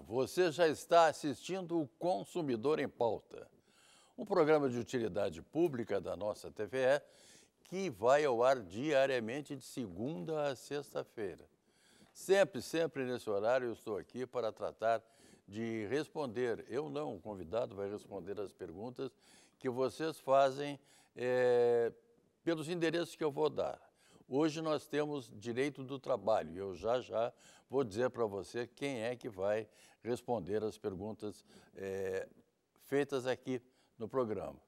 você já está assistindo o Consumidor em Pauta, um programa de utilidade pública da nossa TVE que vai ao ar diariamente de segunda a sexta-feira. Sempre, sempre nesse horário eu estou aqui para tratar de responder, eu não, o convidado vai responder as perguntas que vocês fazem é, pelos endereços que eu vou dar. Hoje nós temos direito do trabalho e eu já já vou dizer para você quem é que vai responder as perguntas é, feitas aqui no programa.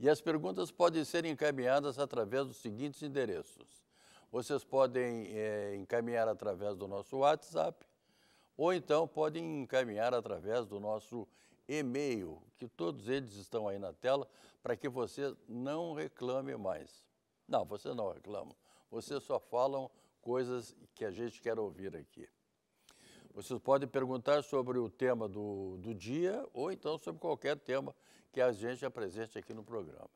E as perguntas podem ser encaminhadas através dos seguintes endereços. Vocês podem é, encaminhar através do nosso WhatsApp ou então podem encaminhar através do nosso e-mail, que todos eles estão aí na tela, para que você não reclame mais. Não, você não reclama. Vocês só falam coisas que a gente quer ouvir aqui. Vocês podem perguntar sobre o tema do, do dia ou então sobre qualquer tema que a gente apresente aqui no programa.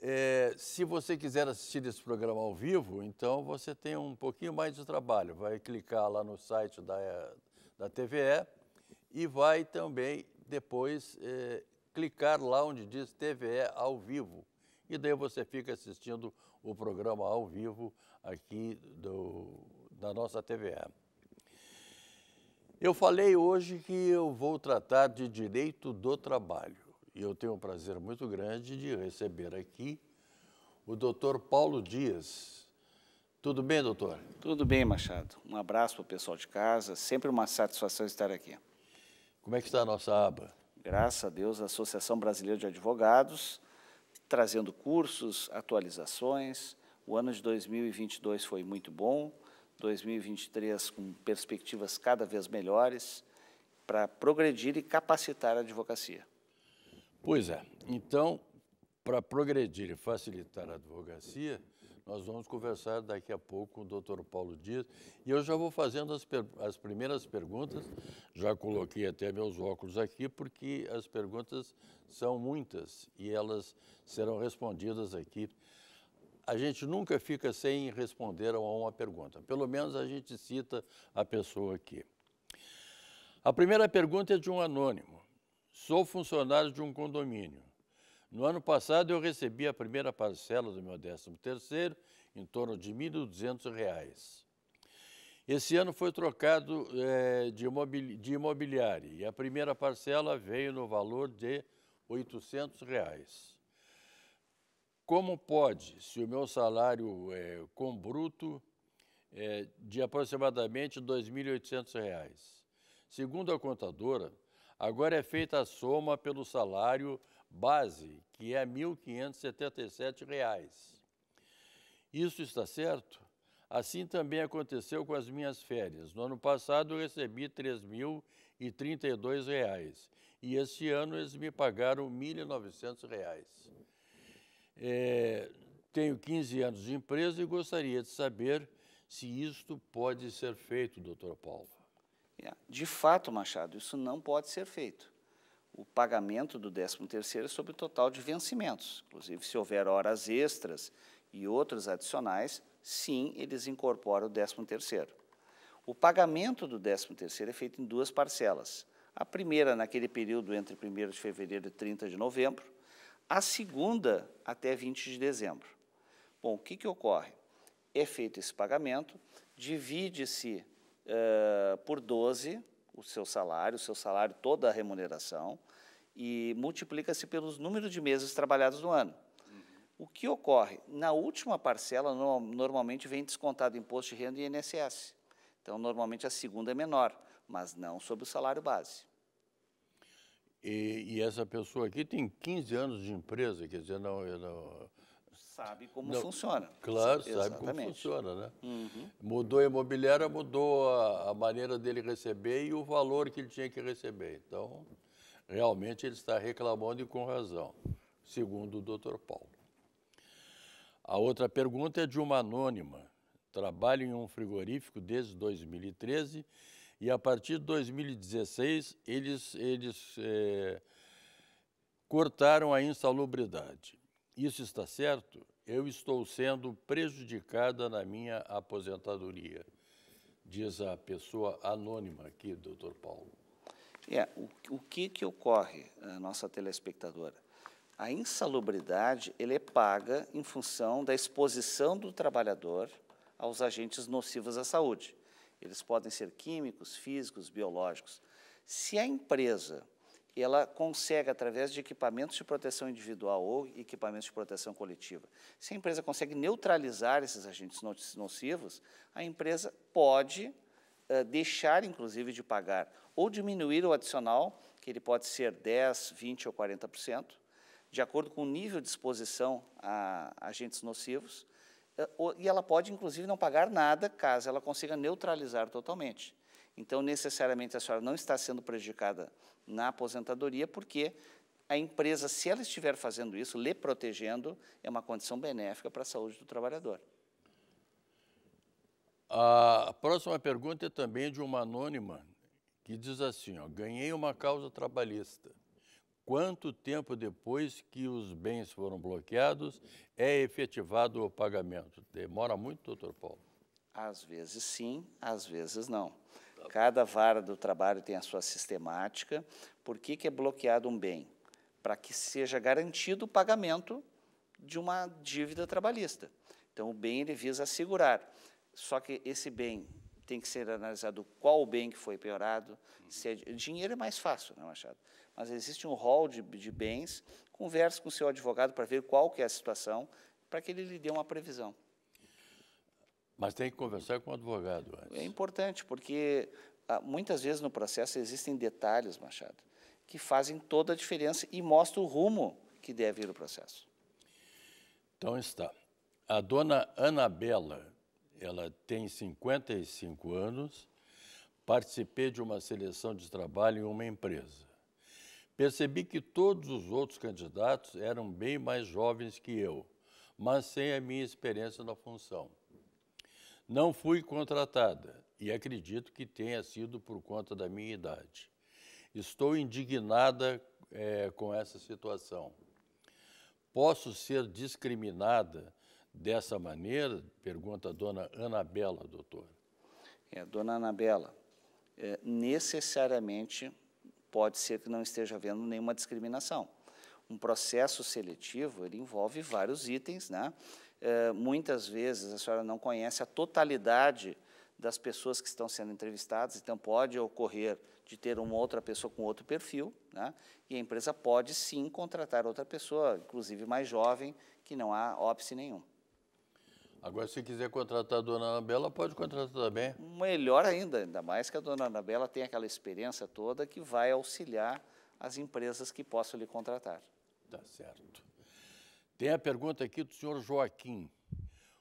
É, se você quiser assistir esse programa ao vivo, então você tem um pouquinho mais de trabalho. Vai clicar lá no site da, da TVE e vai também depois é, clicar lá onde diz TVE ao vivo. E daí você fica assistindo o programa ao vivo aqui do, da nossa TVA. Eu falei hoje que eu vou tratar de direito do trabalho e eu tenho um prazer muito grande de receber aqui o doutor Paulo Dias. Tudo bem, doutor? Tudo bem, Machado. Um abraço para o pessoal de casa, sempre uma satisfação estar aqui. Como é que está a nossa aba? Graças a Deus, a Associação Brasileira de Advogados trazendo cursos, atualizações. O ano de 2022 foi muito bom, 2023 com perspectivas cada vez melhores para progredir e capacitar a advocacia. Pois é. Então, para progredir e facilitar a advocacia, nós vamos conversar daqui a pouco com o Dr. Paulo Dias e eu já vou fazendo as, as primeiras perguntas. Já coloquei até meus óculos aqui porque as perguntas são muitas e elas serão respondidas aqui. A gente nunca fica sem responder a uma pergunta. Pelo menos a gente cita a pessoa aqui. A primeira pergunta é de um anônimo. Sou funcionário de um condomínio no ano passado, eu recebi a primeira parcela do meu 13º, em torno de R$ 1.200. Esse ano foi trocado é, de, imobili de imobiliário e a primeira parcela veio no valor de R$ 800. Reais. Como pode, se o meu salário é, com bruto é de aproximadamente R$ 2.800? Segundo a contadora, agora é feita a soma pelo salário base, que é R$ 1.577. Isso está certo? Assim também aconteceu com as minhas férias. No ano passado eu recebi R$ 3.032 e este ano eles me pagaram R$ 1.900. É, tenho 15 anos de empresa e gostaria de saber se isto pode ser feito, doutor Paulo. É, de fato, Machado, isso não pode ser feito o pagamento do 13º sobre o total de vencimentos. Inclusive, se houver horas extras e outros adicionais, sim, eles incorporam o 13º. O pagamento do 13º é feito em duas parcelas. A primeira naquele período entre 1 de fevereiro e 30 de novembro, a segunda até 20 de dezembro. Bom, o que, que ocorre? É feito esse pagamento, divide-se uh, por 12, seu salário, o seu salário, toda a remuneração, e multiplica-se pelos números de meses trabalhados no ano. Uhum. O que ocorre? Na última parcela, no, normalmente vem descontado imposto de renda e INSS. Então, normalmente a segunda é menor, mas não sobre o salário base. E, e essa pessoa aqui tem 15 anos de empresa, quer dizer, não, não sabe como Não, funciona. Claro, sabe Exatamente. como funciona, né? Uhum. Mudou a imobiliária, mudou a, a, maneira dele receber e o valor que ele tinha que receber. Então, realmente ele está reclamando e com razão, segundo o Dr. Paulo. A outra pergunta é de uma anônima. Trabalho em um frigorífico desde 2013 e a partir de 2016 eles, eles é, cortaram a insalubridade isso está certo, eu estou sendo prejudicada na minha aposentadoria, diz a pessoa anônima aqui, doutor Paulo. É, o, o que, que ocorre, a nossa telespectadora? A insalubridade ele é paga em função da exposição do trabalhador aos agentes nocivos à saúde. Eles podem ser químicos, físicos, biológicos. Se a empresa ela consegue, através de equipamentos de proteção individual ou equipamentos de proteção coletiva, se a empresa consegue neutralizar esses agentes nocivos, a empresa pode uh, deixar, inclusive, de pagar ou diminuir o adicional, que ele pode ser 10%, 20% ou 40%, de acordo com o nível de exposição a agentes nocivos, uh, ou, e ela pode, inclusive, não pagar nada caso ela consiga neutralizar totalmente. Então, necessariamente, a senhora não está sendo prejudicada na aposentadoria, porque a empresa, se ela estiver fazendo isso, lhe protegendo, é uma condição benéfica para a saúde do trabalhador. A próxima pergunta é também de uma anônima, que diz assim, ó, ganhei uma causa trabalhista. Quanto tempo depois que os bens foram bloqueados é efetivado o pagamento? Demora muito, doutor Paulo? Às vezes sim, às vezes não. Cada vara do trabalho tem a sua sistemática. Por que, que é bloqueado um bem? Para que seja garantido o pagamento de uma dívida trabalhista. Então, o bem ele visa assegurar. Só que esse bem tem que ser analisado qual o bem que foi piorado. Se é, dinheiro é mais fácil, não é, Machado? Mas existe um rol de, de bens, converse com o seu advogado para ver qual que é a situação, para que ele lhe dê uma previsão. Mas tem que conversar com o advogado antes. É importante, porque ah, muitas vezes no processo existem detalhes, Machado, que fazem toda a diferença e mostram o rumo que deve ir o processo. Então está. A dona Anabela, ela tem 55 anos, participei de uma seleção de trabalho em uma empresa. Percebi que todos os outros candidatos eram bem mais jovens que eu, mas sem a minha experiência na função. Não fui contratada e acredito que tenha sido por conta da minha idade. Estou indignada é, com essa situação. Posso ser discriminada dessa maneira? Pergunta a dona Anabela, doutor. É, dona Anabela, é, necessariamente pode ser que não esteja havendo nenhuma discriminação. Um processo seletivo, ele envolve vários itens, né? Eh, muitas vezes a senhora não conhece a totalidade das pessoas que estão sendo entrevistadas, então pode ocorrer de ter uma outra pessoa com outro perfil, né? e a empresa pode sim contratar outra pessoa, inclusive mais jovem, que não há óbice nenhum. Agora, se quiser contratar a dona Anabela, pode contratar também. Melhor ainda, ainda mais que a dona Anabela tem aquela experiência toda que vai auxiliar as empresas que possam lhe contratar. Tá certo. Tem a pergunta aqui do senhor Joaquim.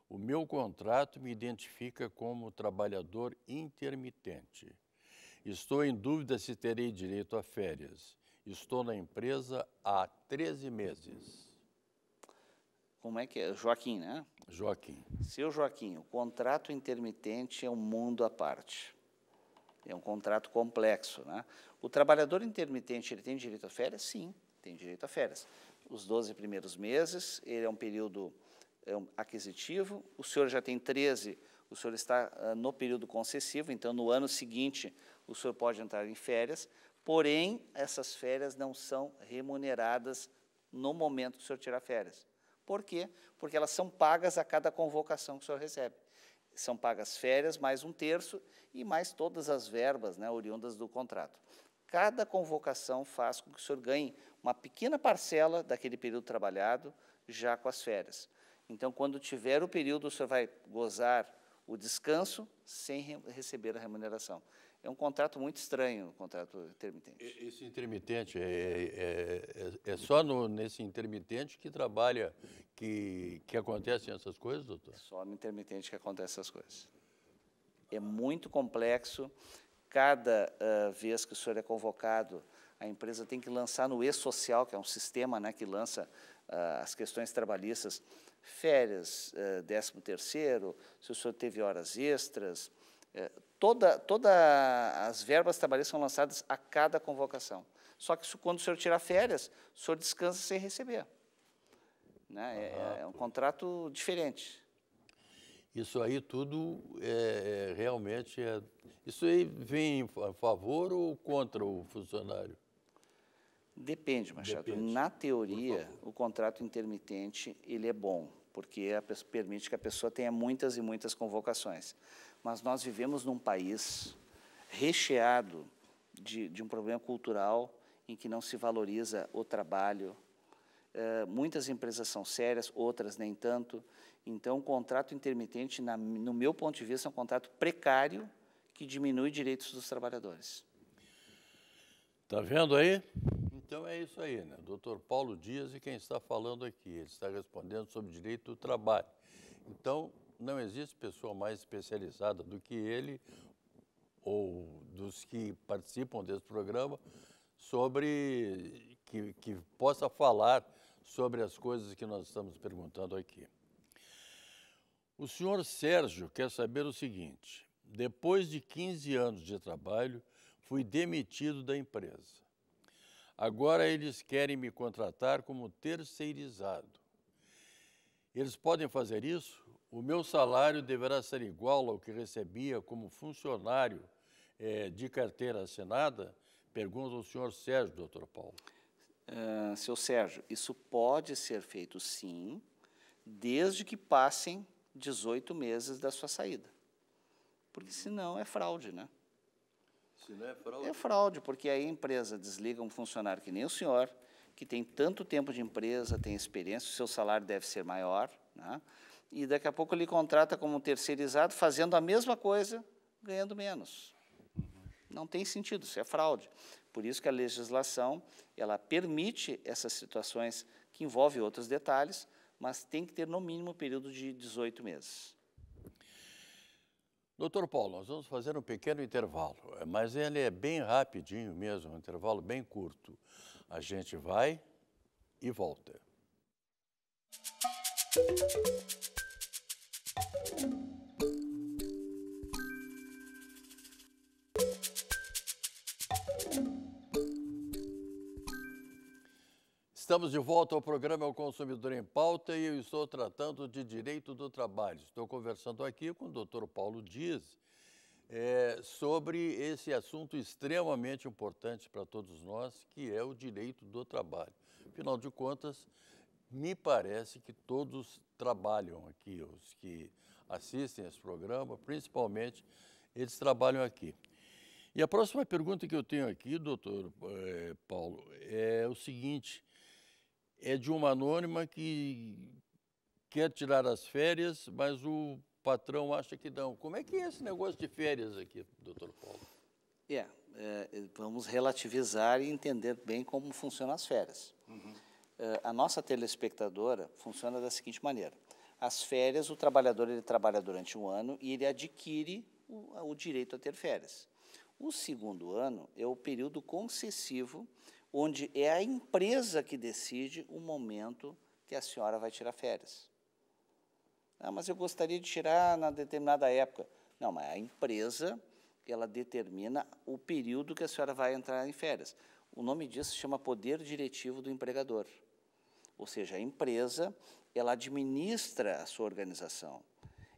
O meu contrato me identifica como trabalhador intermitente. Estou em dúvida se terei direito a férias. Estou na empresa há 13 meses. Como é que é? Joaquim, né? Joaquim. Seu Joaquim, o contrato intermitente é um mundo à parte. É um contrato complexo, né? O trabalhador intermitente, ele tem direito a férias? Sim, tem direito a férias os 12 primeiros meses, ele é um período é um aquisitivo, o senhor já tem 13, o senhor está uh, no período concessivo, então no ano seguinte o senhor pode entrar em férias, porém essas férias não são remuneradas no momento que o senhor tirar férias. Por quê? Porque elas são pagas a cada convocação que o senhor recebe. São pagas férias, mais um terço, e mais todas as verbas né, oriundas do contrato. Cada convocação faz com que o senhor ganhe uma pequena parcela daquele período trabalhado já com as férias. Então, quando tiver o período, o senhor vai gozar o descanso sem re receber a remuneração. É um contrato muito estranho, o contrato intermitente. Esse intermitente é, é, é, é só no, nesse intermitente que trabalha, que, que acontecem essas coisas, doutor? É só no intermitente que acontecem essas coisas. É muito complexo cada uh, vez que o senhor é convocado, a empresa tem que lançar no E-Social, que é um sistema né, que lança uh, as questões trabalhistas, férias, uh, 13 terceiro, se o senhor teve horas extras, todas toda as verbas trabalhistas são lançadas a cada convocação. Só que quando o senhor tirar férias, o senhor descansa sem receber. Né? Uhum. É, é um contrato diferente. Isso aí tudo é, é, realmente é. Isso aí vem a favor ou contra o funcionário? Depende, Machado. Depende. Na teoria, o contrato intermitente ele é bom, porque pessoa, permite que a pessoa tenha muitas e muitas convocações. Mas nós vivemos num país recheado de, de um problema cultural em que não se valoriza o trabalho. Uh, muitas empresas são sérias, outras nem tanto. Então, o contrato intermitente, na, no meu ponto de vista, é um contrato precário que diminui direitos dos trabalhadores. Está vendo aí? Então é isso aí, né? Doutor Paulo Dias e quem está falando aqui. Ele está respondendo sobre direito do trabalho. Então, não existe pessoa mais especializada do que ele ou dos que participam desse programa sobre que, que possa falar sobre as coisas que nós estamos perguntando aqui. O senhor Sérgio quer saber o seguinte: depois de 15 anos de trabalho, fui demitido da empresa. Agora eles querem me contratar como terceirizado. Eles podem fazer isso? O meu salário deverá ser igual ao que recebia como funcionário é, de carteira assinada? Pergunta o senhor Sérgio, doutor Paulo. Uh, eh, seu Sérgio, isso pode ser feito sim, desde que passem 18 meses da sua saída. Porque senão é fraude, né? Se não é fraude. É fraude, porque aí a empresa desliga um funcionário que nem o senhor, que tem tanto tempo de empresa, tem experiência, o seu salário deve ser maior, né? e daqui a pouco ele contrata como um terceirizado, fazendo a mesma coisa, ganhando menos. Não tem sentido, isso é fraude. Por isso que a legislação ela permite essas situações que envolvem outros detalhes, mas tem que ter no mínimo um período de 18 meses. Doutor Paulo, nós vamos fazer um pequeno intervalo, é, mas ele é bem rapidinho mesmo, um intervalo bem curto. A gente vai e volta. Estamos de volta ao programa O Consumidor em Pauta e eu estou tratando de direito do trabalho. Estou conversando aqui com o doutor Paulo Dias é, sobre esse assunto extremamente importante para todos nós, que é o direito do trabalho. Afinal de contas, me parece que todos trabalham aqui, os que assistem esse programa, principalmente, eles trabalham aqui. E a próxima pergunta que eu tenho aqui, doutor é, Paulo, é o seguinte: é de uma anônima que quer tirar as férias, mas o patrão acha que não. Como é que é esse negócio de férias aqui, doutor Paulo? É, é vamos relativizar e entender bem como funcionam as férias. Uhum. É, a nossa telespectadora funciona da seguinte maneira. As férias, o trabalhador ele trabalha durante um ano e ele adquire o, o direito a ter férias. O segundo ano é o período concessivo, onde é a empresa que decide o momento que a senhora vai tirar férias. Ah, mas eu gostaria de tirar na determinada época. Não, mas a empresa ela determina o período que a senhora vai entrar em férias. O nome disso se chama poder diretivo do empregador. Ou seja, a empresa ela administra a sua organização.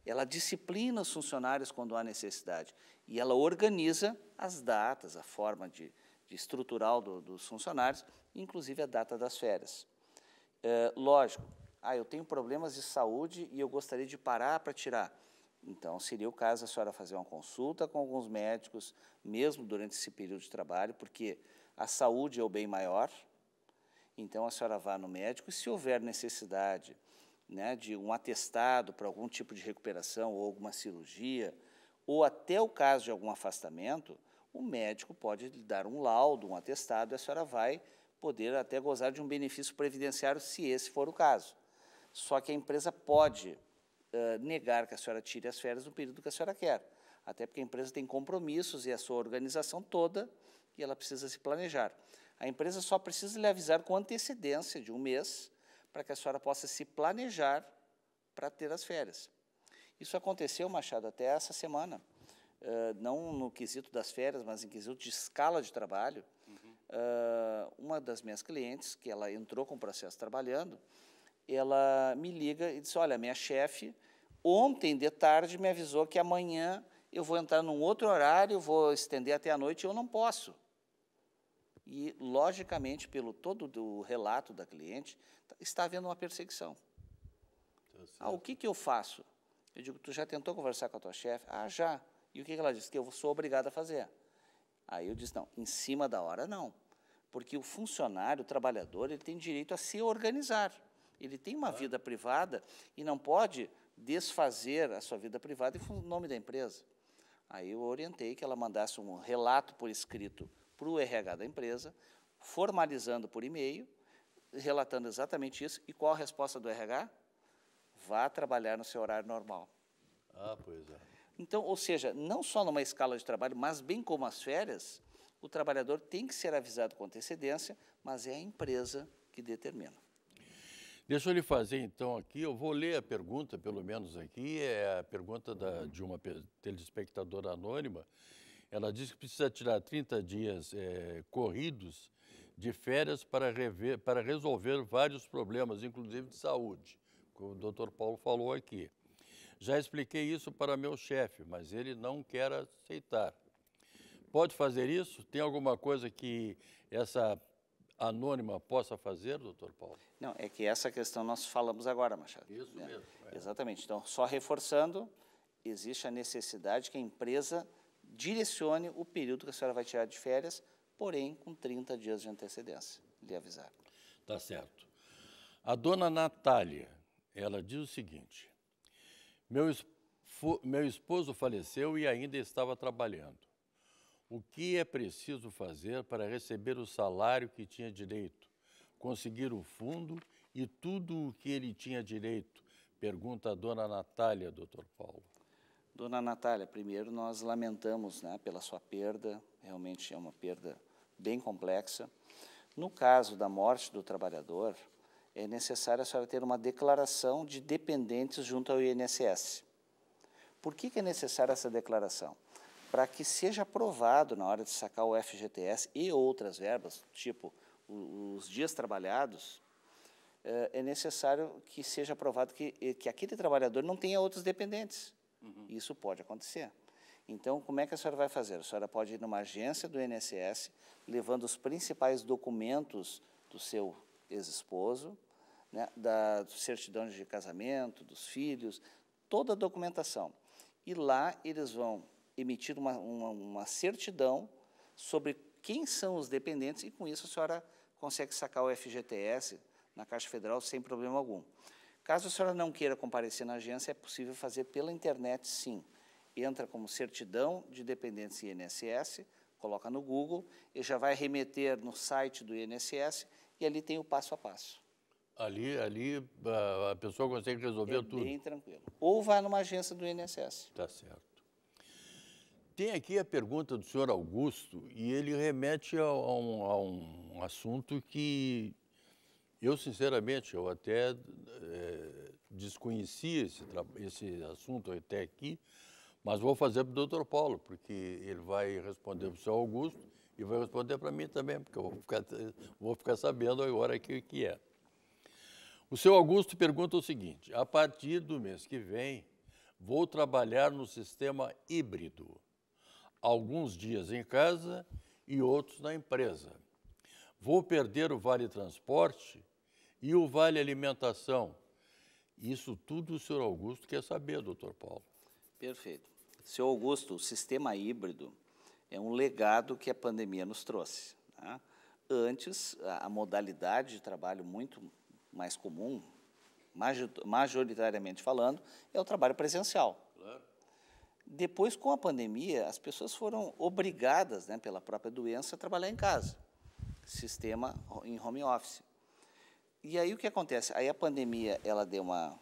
Ela disciplina os funcionários quando há necessidade. E ela organiza as datas, a forma de, de estrutural do, dos funcionários, inclusive a data das férias. É, lógico, ah, eu tenho problemas de saúde e eu gostaria de parar para tirar. Então, seria o caso a senhora fazer uma consulta com alguns médicos, mesmo durante esse período de trabalho, porque a saúde é o bem maior. Então, a senhora vá no médico e, se houver necessidade né, de um atestado para algum tipo de recuperação ou alguma cirurgia, ou até o caso de algum afastamento, o médico pode lhe dar um laudo, um atestado, e a senhora vai poder até gozar de um benefício previdenciário, se esse for o caso. Só que a empresa pode uh, negar que a senhora tire as férias no período que a senhora quer, até porque a empresa tem compromissos e a sua organização toda, e ela precisa se planejar. A empresa só precisa lhe avisar com antecedência de um mês para que a senhora possa se planejar para ter as férias. Isso aconteceu, Machado, até essa semana. Uh, não no quesito das férias, mas em quesito de escala de trabalho. Uhum. Uh, uma das minhas clientes, que ela entrou com o processo trabalhando, ela me liga e diz: Olha, minha chefe, ontem de tarde me avisou que amanhã eu vou entrar num outro horário, vou estender até a noite, eu não posso. E, logicamente, pelo todo o relato da cliente, está havendo uma perseguição. Tá ah, o que, que eu faço? Eu digo, tu já tentou conversar com a tua chefe? Ah, já. E o que ela disse? Que eu sou obrigado a fazer. Aí eu disse, não, em cima da hora, não. Porque o funcionário, o trabalhador, ele tem direito a se organizar. Ele tem uma ah. vida privada e não pode desfazer a sua vida privada em nome da empresa. Aí eu orientei que ela mandasse um relato por escrito para o RH da empresa, formalizando por e-mail, relatando exatamente isso. E qual a resposta do RH? vá trabalhar no seu horário normal. Ah, pois é. Então, ou seja, não só numa escala de trabalho, mas bem como as férias, o trabalhador tem que ser avisado com antecedência, mas é a empresa que determina. Deixa eu lhe fazer então aqui, eu vou ler a pergunta, pelo menos aqui, é a pergunta da, de uma telespectadora anônima. Ela diz que precisa tirar 30 dias é, corridos de férias para, rever, para resolver vários problemas, inclusive de saúde o doutor Paulo falou aqui. Já expliquei isso para meu chefe, mas ele não quer aceitar. Pode fazer isso? Tem alguma coisa que essa anônima possa fazer, doutor Paulo? Não, é que essa questão nós falamos agora, Machado. Isso né? mesmo. É. Exatamente. Então, só reforçando, existe a necessidade que a empresa direcione o período que a senhora vai tirar de férias, porém com 30 dias de antecedência, lhe avisar. Tá certo. A dona Natália ela diz o seguinte: meu, meu esposo faleceu e ainda estava trabalhando. O que é preciso fazer para receber o salário que tinha direito, conseguir o fundo e tudo o que ele tinha direito? Pergunta a dona Natália, doutor Paulo. Dona Natália, primeiro nós lamentamos né, pela sua perda, realmente é uma perda bem complexa. No caso da morte do trabalhador, é necessário a senhora ter uma declaração de dependentes junto ao INSS. Por que, que é necessária essa declaração? Para que seja aprovado na hora de sacar o FGTS e outras verbas, tipo os dias trabalhados, eh, é necessário que seja aprovado que, eh, que aquele trabalhador não tenha outros dependentes. Uhum. Isso pode acontecer. Então, como é que a senhora vai fazer? A senhora pode ir numa agência do INSS, levando os principais documentos do seu ex-esposo, né, da certidão de casamento, dos filhos, toda a documentação. E lá eles vão emitir uma, uma, uma certidão sobre quem são os dependentes e com isso a senhora consegue sacar o FGTS na Caixa Federal sem problema algum. Caso a senhora não queira comparecer na agência, é possível fazer pela internet, sim. Entra como certidão de dependentes INSS, coloca no Google e já vai remeter no site do INSS e ali tem o passo a passo. Ali, ali ah, a pessoa consegue resolver é tudo. Bem tranquilo. Ou vai numa agência do INSS. Tá certo. Tem aqui a pergunta do senhor Augusto e ele remete a, a, um, a um, assunto que eu, sinceramente, eu até é, eh, desconhecia esse, esse assunto até aqui, mas vou fazer para o doutor Paulo, porque ele vai responder para o senhor Augusto e vai responder para mim também, porque eu vou ficar, vou ficar sabendo agora o que, que é. O seu Augusto pergunta o seguinte: a partir do mês que vem, vou trabalhar no sistema híbrido, alguns dias em casa e outros na empresa. Vou perder o vale transporte e o vale alimentação. Isso tudo o senhor Augusto quer saber, doutor Paulo. Perfeito. Senhor Augusto, o sistema híbrido é um legado que a pandemia nos trouxe. Né? Antes, a modalidade de trabalho muito mais comum, majoritariamente falando, é o trabalho presencial. Claro. Depois, com a pandemia, as pessoas foram obrigadas, né, pela própria doença, a trabalhar em casa, sistema em home office. E aí o que acontece? Aí a pandemia ela deu uma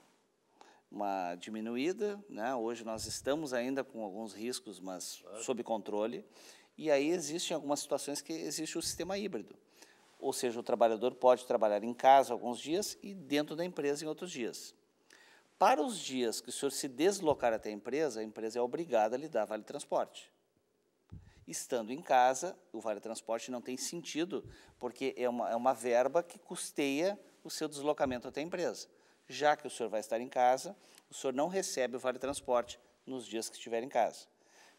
uma diminuída, né? Hoje nós estamos ainda com alguns riscos, mas claro. sob controle. E aí existem algumas situações que existe o sistema híbrido ou seja, o trabalhador pode trabalhar em casa alguns dias e dentro da empresa em outros dias. Para os dias que o senhor se deslocar até a empresa, a empresa é obrigada a lhe dar vale transporte. Estando em casa, o vale transporte não tem sentido, porque é uma, é uma verba que custeia o seu deslocamento até a empresa. Já que o senhor vai estar em casa, o senhor não recebe o vale transporte nos dias que estiver em casa.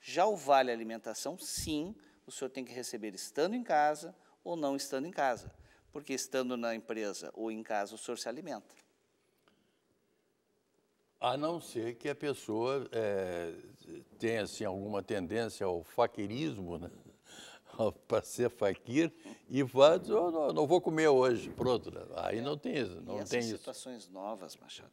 Já o vale alimentação, sim, o senhor tem que receber estando em casa, ou não estando em casa. Porque estando na empresa ou em casa, o senhor se alimenta. A não ser que a pessoa é, tenha assim, alguma tendência ao faquirismo, né? para ser faquir, e vá dizer, oh, não, não, vou comer hoje, pronto. Né, aí é. não tem isso. Não e essas situações novas, Machado.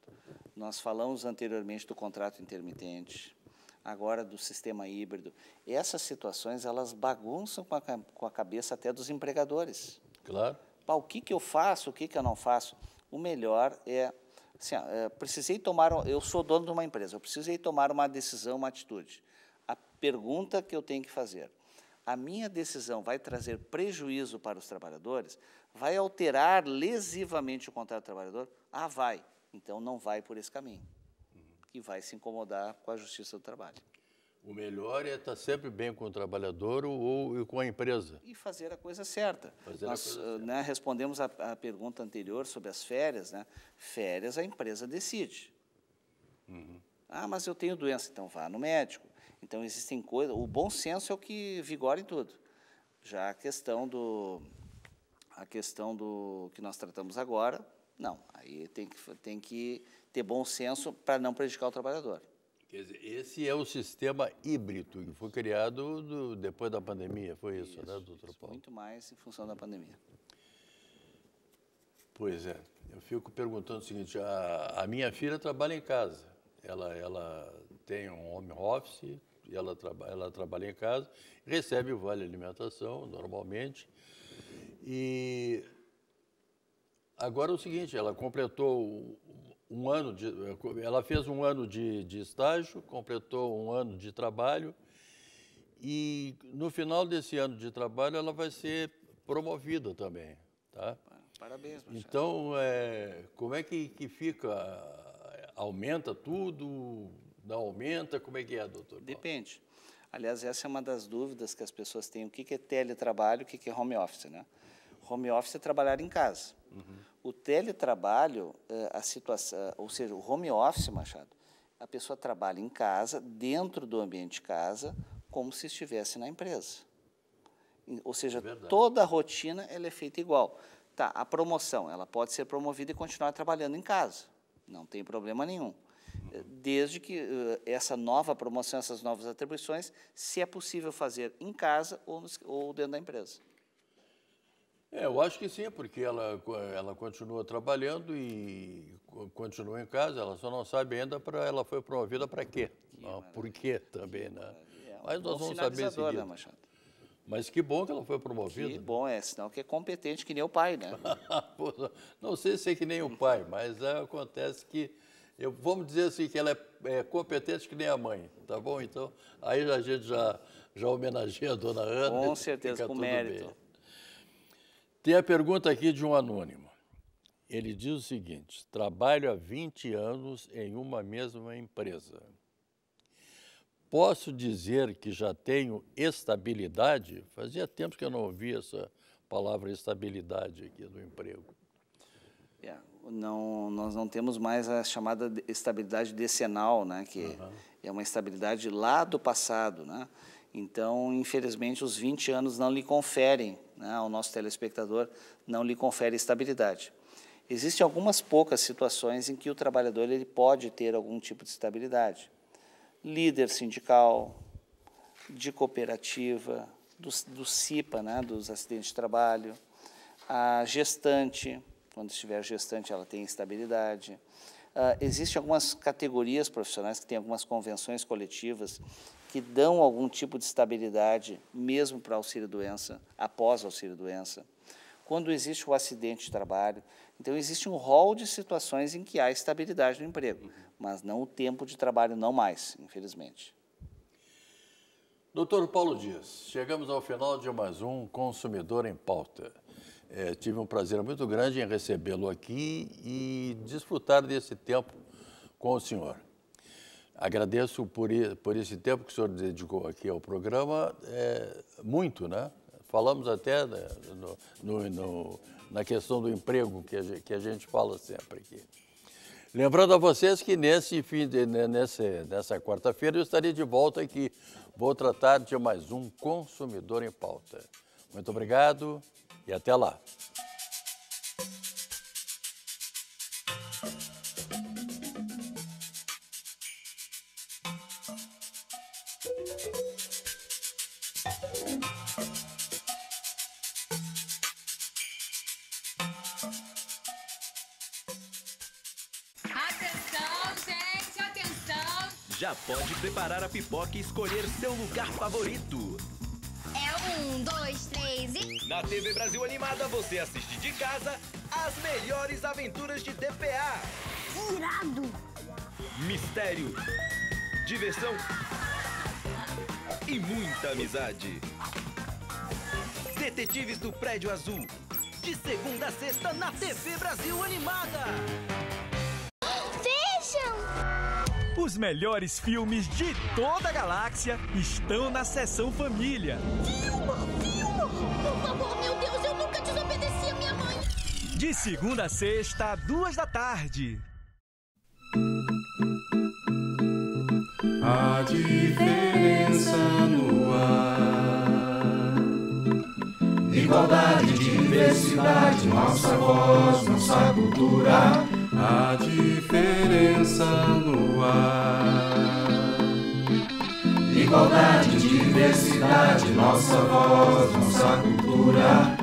Nós falamos anteriormente do contrato intermitente, agora do sistema híbrido. Essas situações, elas bagunçam com a, com a cabeça até dos empregadores. Claro. Pá, o que, que eu faço, o que, que eu não faço? O melhor é, assim, é, precisei tomar, eu sou dono de uma empresa, eu precisei tomar uma decisão, uma atitude. A pergunta que eu tenho que fazer, a minha decisão vai trazer prejuízo para os trabalhadores? Vai alterar lesivamente o contrato do trabalhador? Ah, vai. Então, não vai por esse caminho que vai se incomodar com a Justiça do Trabalho. O melhor é estar sempre bem com o trabalhador ou, com a empresa. E fazer a coisa certa. Fazer Nós coisa eh, certa. Né, respondemos a, a, pergunta anterior sobre as férias. Né? Férias a empresa decide. Uhum. Ah, mas eu tenho doença, então vá no médico. Então existem coisas. O bom senso é o que vigora em tudo. Já a questão do a questão do que nós tratamos agora, não. Aí tem que tem que ter bom senso para não prejudicar o trabalhador. Quer dizer, esse é o sistema híbrido que foi criado do, depois da pandemia, foi isso, né, isso né, doutor isso, Paulo? Muito mais em função da pandemia. Pois é. Eu fico perguntando o seguinte, a, a minha filha trabalha em casa. Ela, ela tem um home office, ela, traba, ela trabalha em casa, recebe o vale alimentação normalmente. E agora é o seguinte, ela completou um ano de, eh, ela fez um ano de, de estágio, completou um ano de trabalho e no final desse ano de trabalho ela vai ser promovida também, tá? Parabéns. Machado. Então, é, como é que, que fica? Aumenta tudo? Não aumenta? Como é que é, doutor? Paulo? Depende. Aliás, essa é uma das dúvidas que as pessoas têm. O que é teletrabalho, o que é home office, né? Home office é trabalhar em casa. Uhum. O teletrabalho, eh, a situação, eh, ou seja, o home office, Machado, a pessoa trabalha em casa, dentro do ambiente de casa, como se estivesse na empresa. Ou seja, é toda a rotina ela é feita igual. Tá, a promoção, ela pode ser promovida e continuar trabalhando em casa. Não tem problema nenhum. Eh, desde que essa nova promoção, essas novas atribuições, se é possível fazer em casa ou, ou dentro da empresa. É, eu acho que sim, porque ela, ela continua trabalhando e continua em casa, ela só não sabe ainda para ela foi promovida para quê. Ah, por quê também, né? É, Mas nós vamos saber isso. Né, Mas que bom que ela foi promovida. Que bom, é, senão que é competente que nem o pai, né? não sei se é que nem o pai, mas é, acontece que, eu, vamos dizer assim, que ela é, é, competente que nem a mãe, tá bom? Então, aí a gente já, já homenageia a dona Ana. Com certeza, com mérito. Bem. Tem a pergunta aqui de um anônimo. Ele diz o seguinte: trabalho há 20 anos em uma mesma empresa. Posso dizer que já tenho estabilidade? Fazia tempo que eu não ouvia essa palavra estabilidade aqui do emprego. É, não, nós não temos mais a chamada estabilidade decenal, né, que uhum. é uma estabilidade lá do passado. Né? Então, infelizmente, os 20 anos não lhe conferem né, ao nosso telespectador não lhe confere estabilidade. Existem algumas poucas situações em que o trabalhador ele pode ter algum tipo de estabilidade. Líder sindical, de cooperativa, do, do CIPA, né, dos acidentes de trabalho, a gestante, quando estiver gestante, ela tem estabilidade. Uh, existem algumas categorias profissionais que têm algumas convenções coletivas que dão algum tipo de estabilidade, mesmo para auxílio-doença, após auxílio-doença. Quando existe o acidente de trabalho, então existe um rol de situações em que há estabilidade no emprego, mas não o tempo de trabalho, não mais, infelizmente. Doutor Paulo Dias, chegamos ao final de mais um Consumidor em Pauta. É, tive um prazer muito grande em recebê-lo aqui e desfrutar desse tempo com o senhor. Agradeço por, por esse tempo que o senhor dedicou aqui ao programa, é, muito, né? Falamos até né, no, no, no, na questão do emprego, que a, gente, que a gente fala sempre aqui. Lembrando a vocês que nesse fim de, né, nesse, nessa quarta-feira eu estarei de volta aqui. Vou tratar de mais um Consumidor em Pauta. Muito obrigado e até lá. já pode preparar a pipoca e escolher seu lugar favorito. É um, dois, na TV Brasil Animada você assiste de casa as melhores aventuras de TPA. Irado! Mistério. Diversão. E muita amizade. Detetives do Prédio Azul. De segunda a sexta na TV Brasil Animada. Vejam! Os melhores filmes de toda a galáxia estão na sessão família. Filma! De segunda a sexta, duas da tarde. A diferença no ar. Igualdade, diversidade, nossa voz, nossa cultura. A diferença no ar. Igualdade, diversidade, nossa voz, nossa cultura.